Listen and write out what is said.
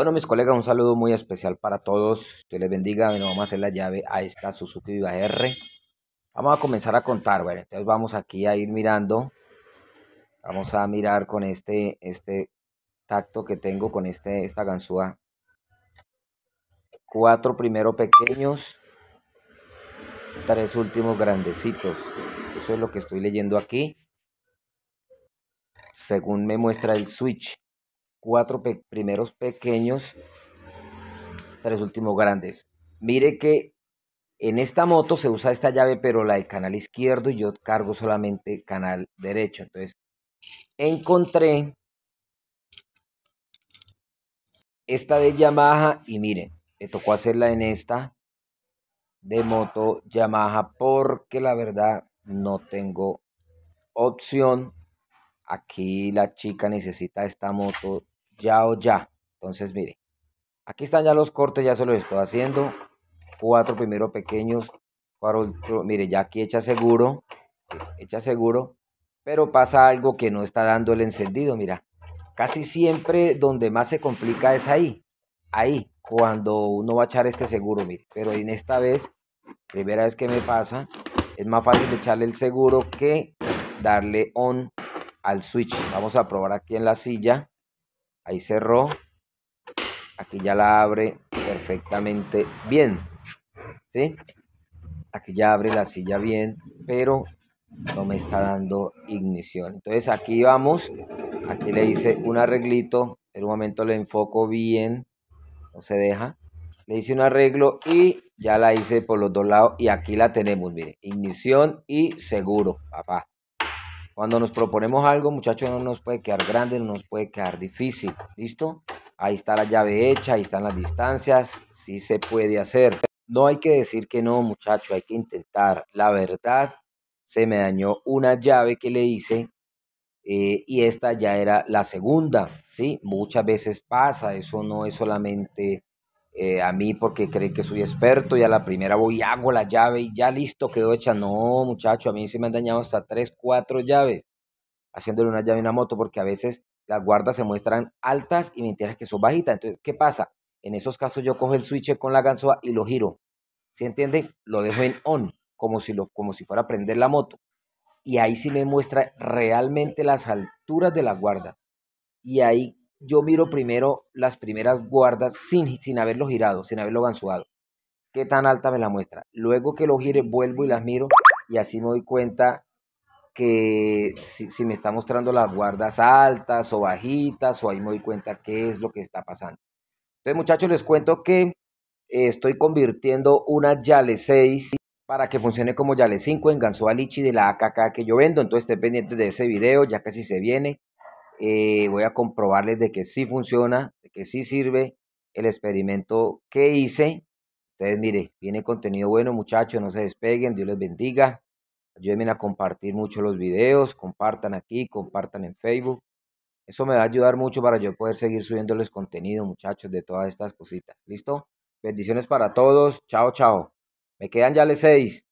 Bueno, mis colegas, un saludo muy especial para todos. Que les bendiga. vamos a hacer la llave a esta Suzuki Viva R. Vamos a comenzar a contar. Bueno, entonces vamos aquí a ir mirando. Vamos a mirar con este, este tacto que tengo con este, esta ganzúa. Cuatro primero pequeños. Tres últimos grandecitos. Eso es lo que estoy leyendo aquí. Según me muestra el switch cuatro primeros pequeños, tres últimos grandes. Mire que en esta moto se usa esta llave, pero la del canal izquierdo y yo cargo solamente canal derecho. Entonces, encontré esta de Yamaha y miren, me tocó hacerla en esta de moto Yamaha porque la verdad no tengo opción. Aquí la chica necesita esta moto ya o ya. Entonces, mire, aquí están ya los cortes, ya se los estoy haciendo. Cuatro primero pequeños, cuatro, mire, ya aquí echa seguro, echa seguro, pero pasa algo que no está dando el encendido, mira. Casi siempre donde más se complica es ahí, ahí, cuando uno va a echar este seguro, mire. Pero en esta vez, primera vez que me pasa, es más fácil echarle el seguro que darle on al switch. Vamos a probar aquí en la silla. Ahí cerró. Aquí ya la abre perfectamente bien. ¿Sí? Aquí ya abre la silla bien, pero no me está dando ignición. Entonces aquí vamos. Aquí le hice un arreglito. En un momento le enfoco bien. No se deja. Le hice un arreglo y ya la hice por los dos lados. Y aquí la tenemos, mire. Ignición y seguro, papá. Cuando nos proponemos algo, muchachos, no nos puede quedar grande, no nos puede quedar difícil. ¿Listo? Ahí está la llave hecha, ahí están las distancias. Sí se puede hacer. No hay que decir que no, muchachos, hay que intentar. La verdad, se me dañó una llave que le hice eh, y esta ya era la segunda, ¿sí? Muchas veces pasa, eso no es solamente eh, a mí porque creen que soy experto y a la primera voy y hago la llave y ya listo, quedó hecha. No, muchacho, a mí se me han dañado hasta tres, cuatro llaves haciéndole una llave a una moto porque a veces las guardas se muestran altas y me mentiras que son bajitas. Entonces, ¿qué pasa? En esos casos yo cojo el switch con la ganzúa y lo giro. ¿Sí entiende? Lo dejo en on, como si, lo, como si fuera a prender la moto. Y ahí sí me muestra realmente las alturas de las guardas. Y ahí yo miro primero las primeras guardas sin, sin haberlo girado, sin haberlo ganzuado. ¿Qué tan alta me la muestra? Luego que lo gire, vuelvo y las miro y así me doy cuenta que si, me está mostrando las guardas altas o bajitas o ahí me doy cuenta qué es lo que está pasando. Entonces muchachos les cuento que eh, estoy convirtiendo una Yale 6 para que funcione como Yale 5 en ganzúa de la AKK que yo vendo. Entonces estén pendientes de ese video, ya que casi se viene. Eh, voy a comprobarles de que sí funciona, de que sí sirve el experimento que hice. Entonces, mire, viene contenido bueno, muchachos, no se despeguen, Dios les bendiga. Ayúdenme a compartir mucho los videos, compartan aquí, compartan en Facebook. Eso me va a ayudar mucho para yo poder seguir subiéndoles contenido, muchachos, de todas estas cositas. ¿Listo? Bendiciones para todos. Chao, chao. Me quedan ya las seis.